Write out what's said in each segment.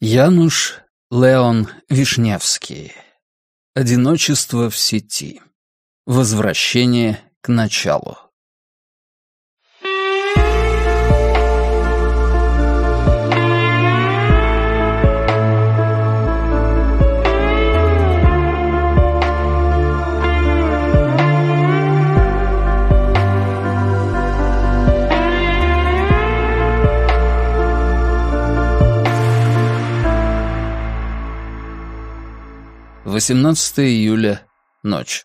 Януш Леон Вишневский. Одиночество в сети. Возвращение к началу. 18 июля. Ночь.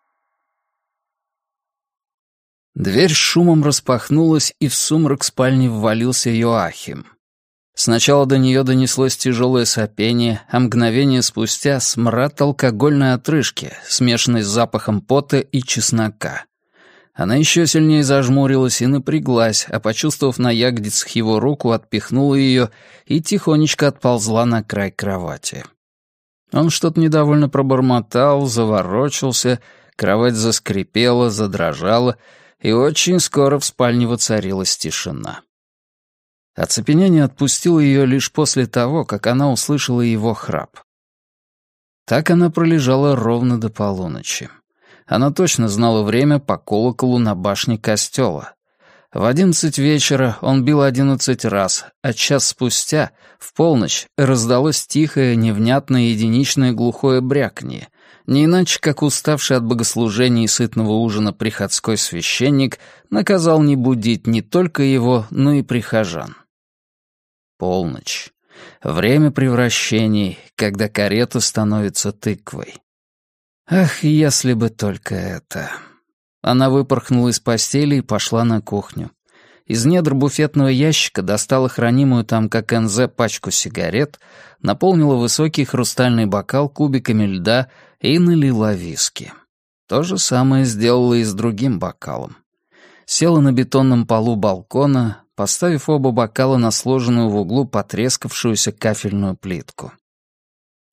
Дверь с шумом распахнулась, и в сумрак спальни ввалился Йоахим. Сначала до нее донеслось тяжелое сопение, а мгновение спустя смрад алкогольной отрыжки, смешанный с запахом пота и чеснока. Она еще сильнее зажмурилась и напряглась, а, почувствовав на ягодицах его руку, отпихнула ее и тихонечко отползла на край кровати. Он что-то недовольно пробормотал, заворочился, кровать заскрипела, задрожала, и очень скоро в спальне воцарилась тишина. Оцепенение отпустило ее лишь после того, как она услышала его храп. Так она пролежала ровно до полуночи. Она точно знала время по колоколу на башне костела. В одиннадцать вечера он бил одиннадцать раз, а час спустя, в полночь, раздалось тихое, невнятное, единичное глухое бряканье, не иначе, как уставший от богослужения и сытного ужина приходской священник наказал не будить не только его, но и прихожан. Полночь. Время превращений, когда карета становится тыквой. Ах, если бы только это... Она выпорхнула из постели и пошла на кухню. Из недр буфетного ящика достала хранимую там как НЗ пачку сигарет, наполнила высокий хрустальный бокал кубиками льда и налила виски. То же самое сделала и с другим бокалом. Села на бетонном полу балкона, поставив оба бокала на сложенную в углу потрескавшуюся кафельную плитку.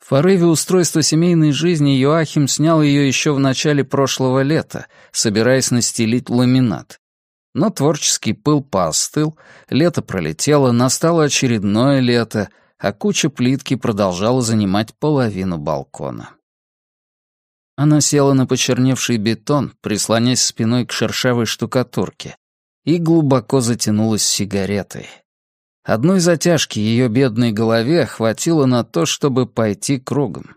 В порыве устройства семейной жизни Йоахим снял ее еще в начале прошлого лета, собираясь настелить ламинат. Но творческий пыл поостыл, лето пролетело, настало очередное лето, а куча плитки продолжала занимать половину балкона. Она села на почерневший бетон, прислонясь спиной к шершавой штукатурке, и глубоко затянулась сигаретой. Одной затяжки ее бедной голове хватило на то, чтобы пойти кругом.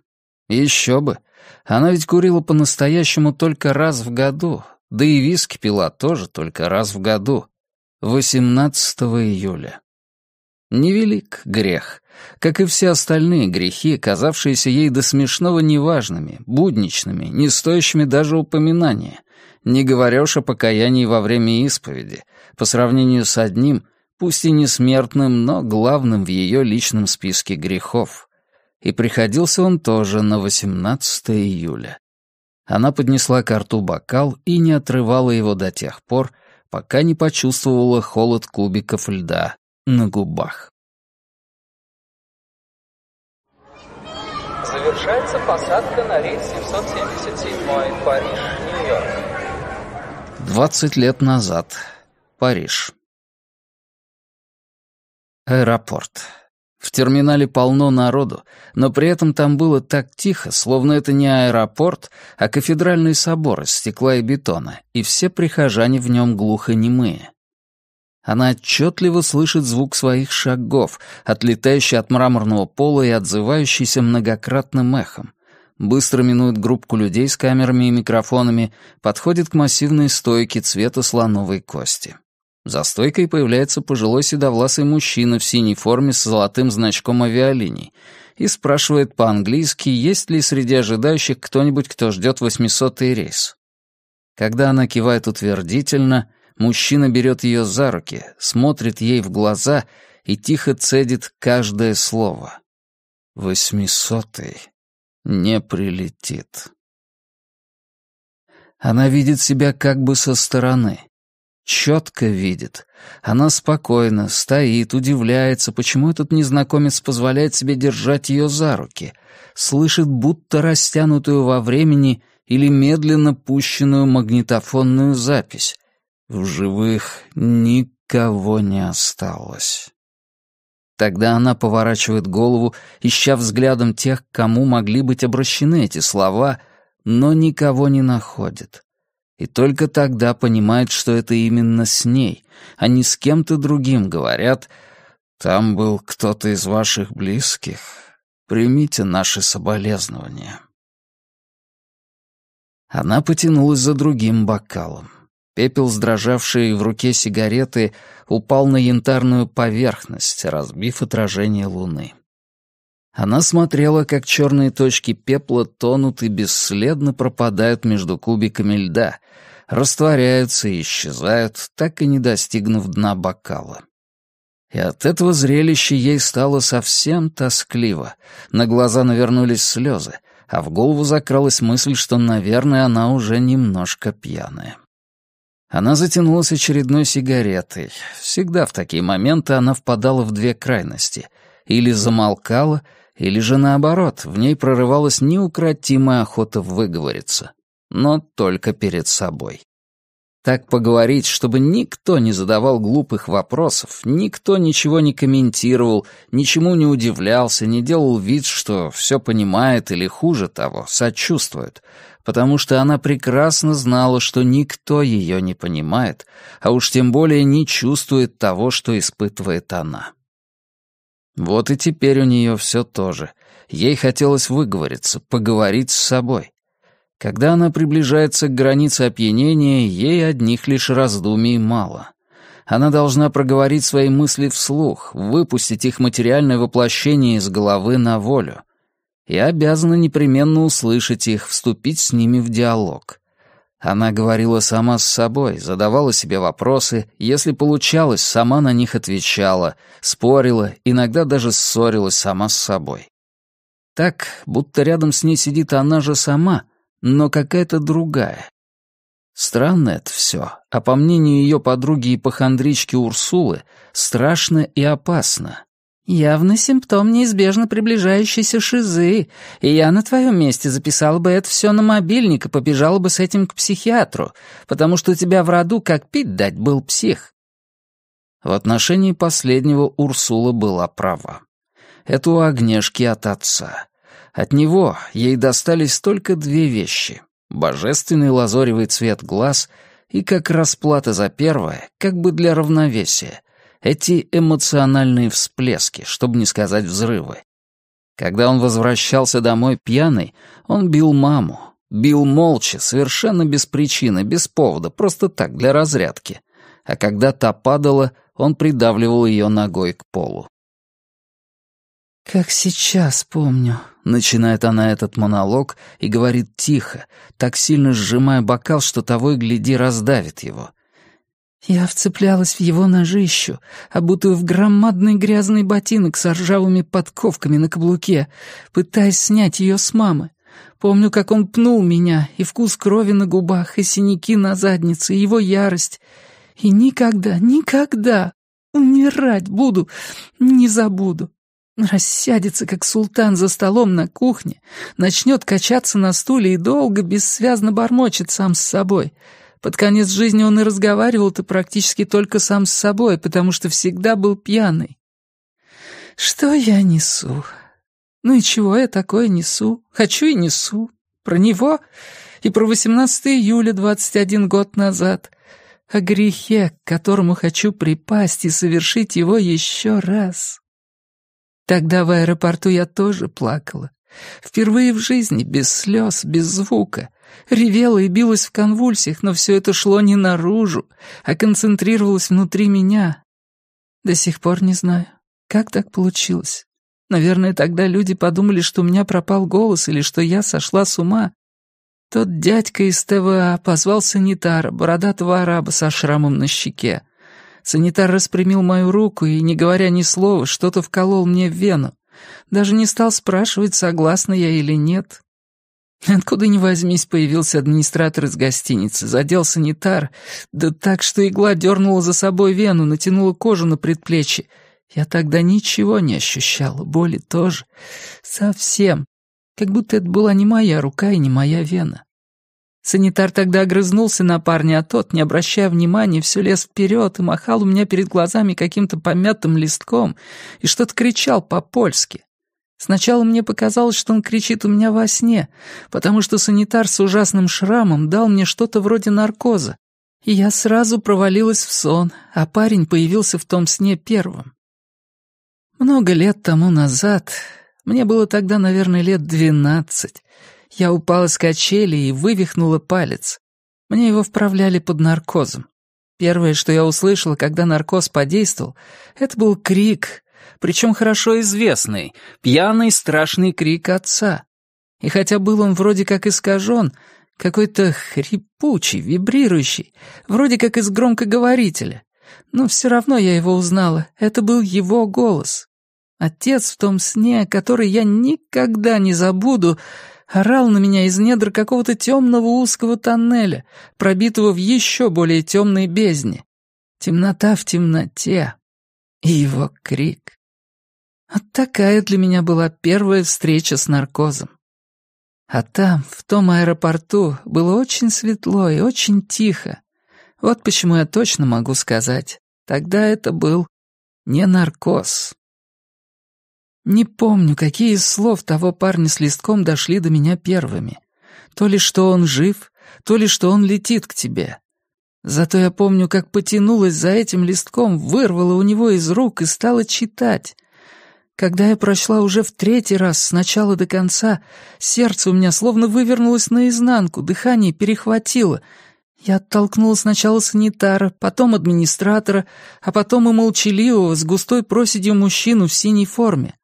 Еще бы. Она ведь курила по-настоящему только раз в году, да и виски пила тоже только раз в году. 18 июля. Невелик грех, как и все остальные грехи, казавшиеся ей до смешного неважными, будничными, не стоящими даже упоминания, не говоря уж о покаянии во время исповеди, по сравнению с одним, пусть и не смертным, но главным в ее личном списке грехов. И приходился он тоже на 18 июля. Она поднесла к рту бокал и не отрывала его до тех пор, пока не почувствовала холод кубиков льда на губах. Завершается посадка на рейс 777 Париж, Нью-Йорк. 20 лет назад. Париж. Аэропорт. В терминале полно народу, но при этом там было так тихо, словно это не аэропорт, а кафедральный собор из стекла и бетона, и все прихожане в нем глухонемые. Она отчетливо слышит звук своих шагов, отлетающий от мраморного пола и отзывающийся многократным эхом. Быстро минует группку людей с камерами и микрофонами, подходит к массивной стойке цвета слоновой кости. За стойкой появляется пожилой седовласый мужчина в синей форме с золотым значком авиалиний и спрашивает по-английски, есть ли среди ожидающих кто-нибудь, кто ждет 800-й рейс. Когда она кивает утвердительно, мужчина берет ее за руки, смотрит ей в глаза и тихо цедит каждое слово. «Восьмисотый не прилетит». Она видит себя как бы со стороны четко видит. Она спокойно стоит, удивляется, почему этот незнакомец позволяет себе держать ее за руки, слышит будто растянутую во времени или медленно пущенную магнитофонную запись. В живых никого не осталось. Тогда она поворачивает голову, ища взглядом тех, к кому могли быть обращены эти слова, но никого не находит и только тогда понимает, что это именно с ней, а не с кем-то другим говорят «Там был кто-то из ваших близких. Примите наши соболезнования». Она потянулась за другим бокалом. Пепел, сдрожавший в руке сигареты, упал на янтарную поверхность, разбив отражение луны. Она смотрела, как черные точки пепла тонут и бесследно пропадают между кубиками льда, растворяются и исчезают, так и не достигнув дна бокала. И от этого зрелища ей стало совсем тоскливо. На глаза навернулись слезы, а в голову закралась мысль, что, наверное, она уже немножко пьяная. Она затянулась очередной сигаретой. Всегда в такие моменты она впадала в две крайности. Или замолкала, или же наоборот, в ней прорывалась неукротимая охота выговориться. Но только перед собой. Так поговорить, чтобы никто не задавал глупых вопросов, никто ничего не комментировал, ничему не удивлялся, не делал вид, что все понимает или, хуже того, сочувствует, потому что она прекрасно знала, что никто ее не понимает, а уж тем более не чувствует того, что испытывает она. Вот и теперь у нее все то же. Ей хотелось выговориться, поговорить с собой. Когда она приближается к границе опьянения, ей одних лишь раздумий мало. Она должна проговорить свои мысли вслух, выпустить их материальное воплощение из головы на волю. И обязана непременно услышать их, вступить с ними в диалог. Она говорила сама с собой, задавала себе вопросы, если получалось, сама на них отвечала, спорила, иногда даже ссорилась сама с собой. Так, будто рядом с ней сидит она же сама, но какая-то другая. Странно это все, а по мнению ее подруги и похандрички Урсулы, страшно и опасно. Явно симптом неизбежно приближающейся шизы, и я на твоем месте записала бы это все на мобильник и побежала бы с этим к психиатру, потому что у тебя в роду как пить дать был псих. В отношении последнего Урсула была права. Это у Агнешки от отца. От него ей достались только две вещи — божественный лазоревый цвет глаз и как расплата за первое, как бы для равновесия — эти эмоциональные всплески, чтобы не сказать взрывы. Когда он возвращался домой пьяный, он бил маму. Бил молча, совершенно без причины, без повода, просто так, для разрядки. А когда та падала, он придавливал ее ногой к полу. «Как сейчас помню», — начинает она этот монолог и говорит тихо, так сильно сжимая бокал, что того и гляди раздавит его — я вцеплялась в его ножищу, обутую в громадный грязный ботинок с ржавыми подковками на каблуке, пытаясь снять ее с мамы. Помню, как он пнул меня, и вкус крови на губах, и синяки на заднице, и его ярость. И никогда, никогда умирать буду, не забуду. Рассядется, как султан за столом на кухне, начнет качаться на стуле и долго бессвязно бормочет сам с собой — под конец жизни он и разговаривал-то практически только сам с собой, потому что всегда был пьяный. Что я несу? Ну и чего я такое несу? Хочу и несу. Про него и про 18 июля 21 год назад. О грехе, к которому хочу припасть и совершить его еще раз. Тогда в аэропорту я тоже плакала. Впервые в жизни, без слез, без звука. Ревела и билась в конвульсиях, но все это шло не наружу, а концентрировалось внутри меня. До сих пор не знаю, как так получилось. Наверное, тогда люди подумали, что у меня пропал голос или что я сошла с ума. Тот дядька из ТВА позвал санитара, бородатого араба со шрамом на щеке. Санитар распрямил мою руку и, не говоря ни слова, что-то вколол мне в вену. Даже не стал спрашивать, согласна я или нет. Откуда ни возьмись, появился администратор из гостиницы, задел санитар, да так, что игла дернула за собой вену, натянула кожу на предплечье. Я тогда ничего не ощущала, боли тоже. Совсем. Как будто это была не моя рука и не моя вена. Санитар тогда огрызнулся на парня, а тот, не обращая внимания, все лез вперед и махал у меня перед глазами каким-то помятым листком и что-то кричал по-польски. Сначала мне показалось, что он кричит у меня во сне, потому что санитар с ужасным шрамом дал мне что-то вроде наркоза. И я сразу провалилась в сон, а парень появился в том сне первым. Много лет тому назад, мне было тогда, наверное, лет двенадцать, я упала с качели и вывихнула палец. Мне его вправляли под наркозом. Первое, что я услышала, когда наркоз подействовал, это был крик, причем хорошо известный, пьяный страшный крик отца. И хотя был он вроде как искажен, какой-то хрипучий, вибрирующий, вроде как из громкоговорителя. Но все равно я его узнала, это был его голос. Отец в том сне, который я никогда не забуду, орал на меня из недр какого-то темного узкого тоннеля, пробитого в еще более темной бездне. Темнота в темноте, и его крик. Вот такая для меня была первая встреча с наркозом. А там, в том аэропорту, было очень светло и очень тихо. Вот почему я точно могу сказать. Тогда это был не наркоз. Не помню, какие из слов того парня с листком дошли до меня первыми. То ли что он жив, то ли что он летит к тебе. Зато я помню, как потянулась за этим листком, вырвала у него из рук и стала читать. Когда я прошла уже в третий раз с начала до конца, сердце у меня словно вывернулось наизнанку, дыхание перехватило. Я оттолкнула сначала санитара, потом администратора, а потом и молчаливого с густой проседью мужчину в синей форме.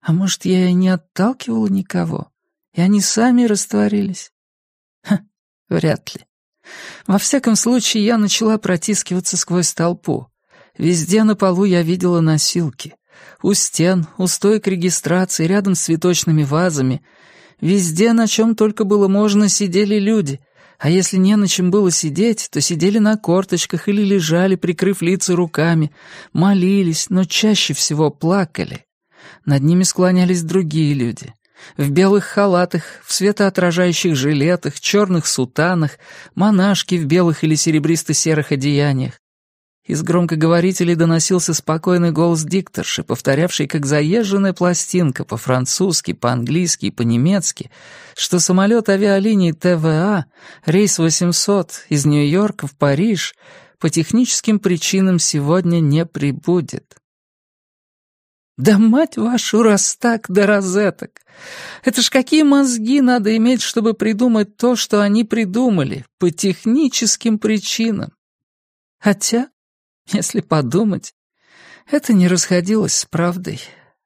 А может, я и не отталкивала никого, и они сами растворились? Ха, вряд ли. Во всяком случае, я начала протискиваться сквозь толпу. Везде на полу я видела носилки. У стен, у стоек регистрации, рядом с цветочными вазами. Везде, на чем только было можно, сидели люди. А если не на чем было сидеть, то сидели на корточках или лежали, прикрыв лица руками, молились, но чаще всего плакали. Над ними склонялись другие люди. В белых халатах, в светоотражающих жилетах, черных сутанах, монашки в белых или серебристо-серых одеяниях. Из громкоговорителей доносился спокойный голос дикторши, повторявший как заезженная пластинка по-французски, по-английски и по-немецки, что самолет авиалинии ТВА, рейс 800 из Нью-Йорка в Париж, по техническим причинам сегодня не прибудет. Да мать вашу, раз так, да розеток. Это ж какие мозги надо иметь, чтобы придумать то, что они придумали, по техническим причинам. Хотя, если подумать, это не расходилось с правдой.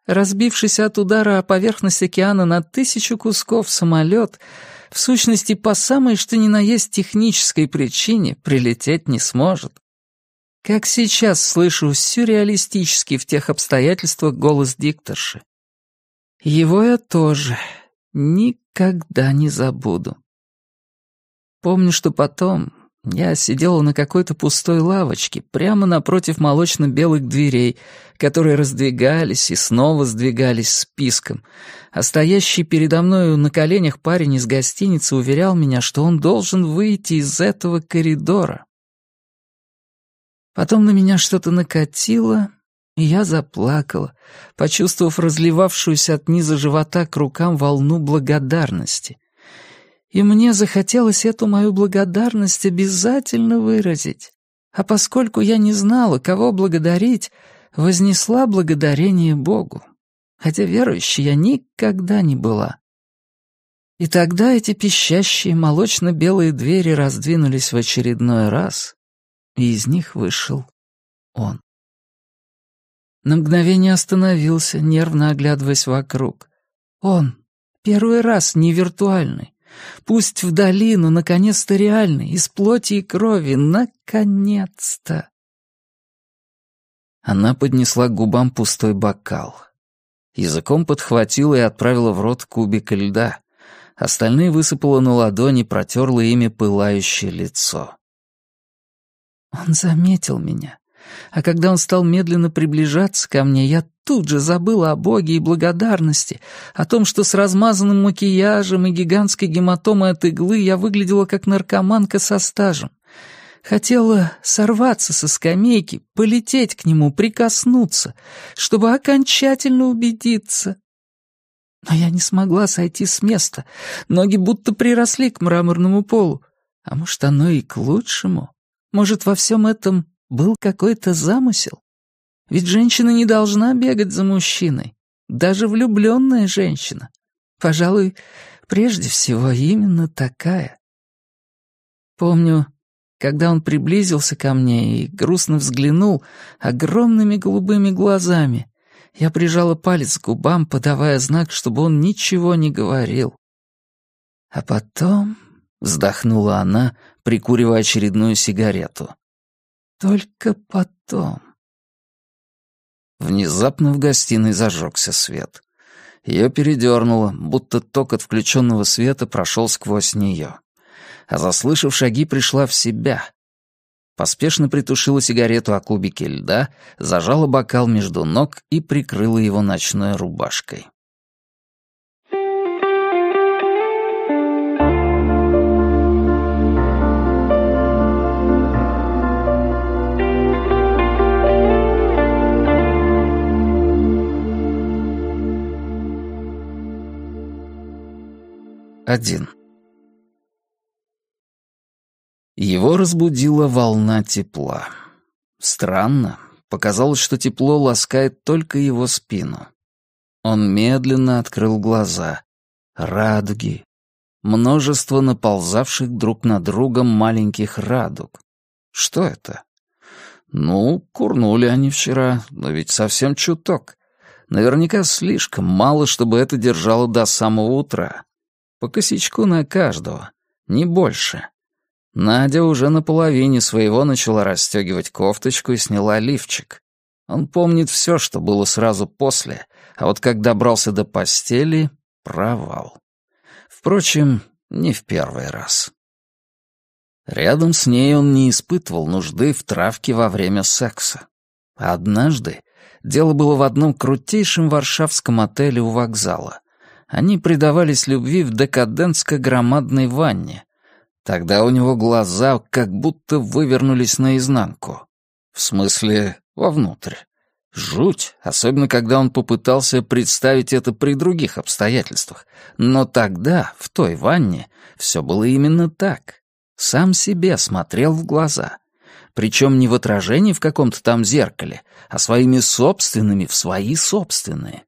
Разбившись от удара о поверхность океана на тысячу кусков самолет, в сущности, по самой что ни на есть технической причине прилететь не сможет. Как сейчас слышу сюрреалистически в тех обстоятельствах голос дикторши. Его я тоже никогда не забуду. Помню, что потом я сидела на какой-то пустой лавочке, прямо напротив молочно-белых дверей, которые раздвигались и снова сдвигались списком, а стоящий передо мною на коленях парень из гостиницы уверял меня, что он должен выйти из этого коридора. Потом на меня что-то накатило, и я заплакала, почувствовав разливавшуюся от низа живота к рукам волну благодарности. И мне захотелось эту мою благодарность обязательно выразить. А поскольку я не знала, кого благодарить, вознесла благодарение Богу. Хотя верующей я никогда не была. И тогда эти пищащие молочно-белые двери раздвинулись в очередной раз, и из них вышел он. На мгновение остановился, нервно оглядываясь вокруг. Он, первый раз не виртуальный, пусть в долину, наконец-то реальный, из плоти и крови, наконец-то. Она поднесла к губам пустой бокал. Языком подхватила и отправила в рот кубик льда. Остальные высыпала на ладони, протерла ими пылающее лицо. Он заметил меня. А когда он стал медленно приближаться ко мне, я тут же забыла о Боге и благодарности, о том, что с размазанным макияжем и гигантской гематомой от иглы я выглядела как наркоманка со стажем. Хотела сорваться со скамейки, полететь к нему, прикоснуться, чтобы окончательно убедиться. Но я не смогла сойти с места, ноги будто приросли к мраморному полу. А может, оно и к лучшему? Может, во всем этом был какой-то замысел? Ведь женщина не должна бегать за мужчиной, даже влюбленная женщина. Пожалуй, прежде всего именно такая. Помню, когда он приблизился ко мне и грустно взглянул огромными голубыми глазами, я прижала палец к губам, подавая знак, чтобы он ничего не говорил. А потом Вздохнула она, прикуривая очередную сигарету. «Только потом...» Внезапно в гостиной зажегся свет. Ее передернуло, будто ток от включенного света прошел сквозь нее. А заслышав шаги, пришла в себя. Поспешно притушила сигарету о кубике льда, зажала бокал между ног и прикрыла его ночной рубашкой. Один. Его разбудила волна тепла. Странно, показалось, что тепло ласкает только его спину. Он медленно открыл глаза. Радуги. Множество наползавших друг на друга маленьких радуг. Что это? Ну, курнули они вчера, но ведь совсем чуток. Наверняка слишком мало, чтобы это держало до самого утра. По косячку на каждого, не больше. Надя уже на половине своего начала расстегивать кофточку и сняла лифчик. Он помнит все, что было сразу после, а вот как добрался до постели — провал. Впрочем, не в первый раз. Рядом с ней он не испытывал нужды в травке во время секса. Однажды дело было в одном крутейшем варшавском отеле у вокзала они предавались любви в декадентско-громадной ванне. Тогда у него глаза как будто вывернулись наизнанку. В смысле, вовнутрь. Жуть, особенно когда он попытался представить это при других обстоятельствах. Но тогда, в той ванне, все было именно так. Сам себе смотрел в глаза. Причем не в отражении в каком-то там зеркале, а своими собственными в свои собственные.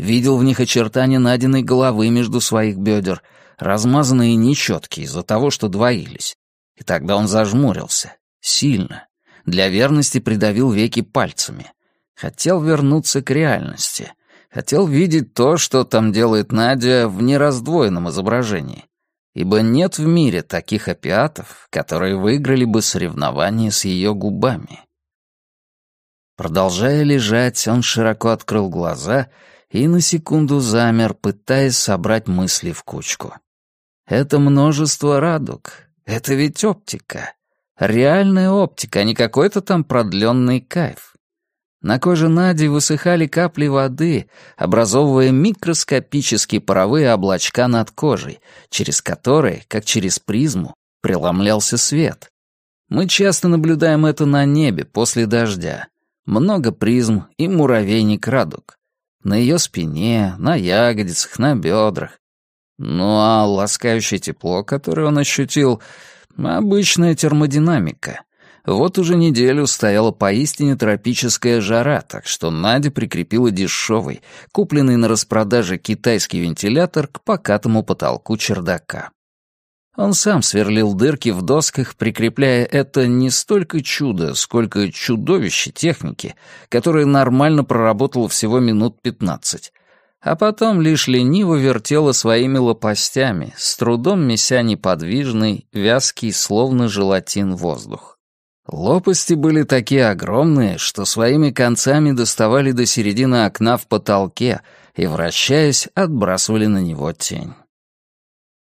Видел в них очертания найденной головы между своих бедер, размазанные и нечеткие из-за того, что двоились. И тогда он зажмурился. Сильно. Для верности придавил веки пальцами. Хотел вернуться к реальности. Хотел видеть то, что там делает Надя в нераздвоенном изображении. Ибо нет в мире таких опиатов, которые выиграли бы соревнование с ее губами. Продолжая лежать, он широко открыл глаза и на секунду замер, пытаясь собрать мысли в кучку. Это множество радуг. Это ведь оптика. Реальная оптика, а не какой-то там продленный кайф. На коже Нади высыхали капли воды, образовывая микроскопические паровые облачка над кожей, через которые, как через призму, преломлялся свет. Мы часто наблюдаем это на небе после дождя. Много призм и муравейник радуг. На ее спине, на ягодицах, на бедрах. Ну а ласкающее тепло, которое он ощутил, обычная термодинамика. Вот уже неделю стояла поистине тропическая жара, так что Надя прикрепила дешевый, купленный на распродаже китайский вентилятор к покатому потолку чердака. Он сам сверлил дырки в досках, прикрепляя это не столько чудо, сколько чудовище техники, которое нормально проработало всего минут пятнадцать, а потом лишь лениво вертело своими лопастями, с трудом меся неподвижный, вязкий, словно желатин воздух. Лопасти были такие огромные, что своими концами доставали до середины окна в потолке и, вращаясь, отбрасывали на него тень.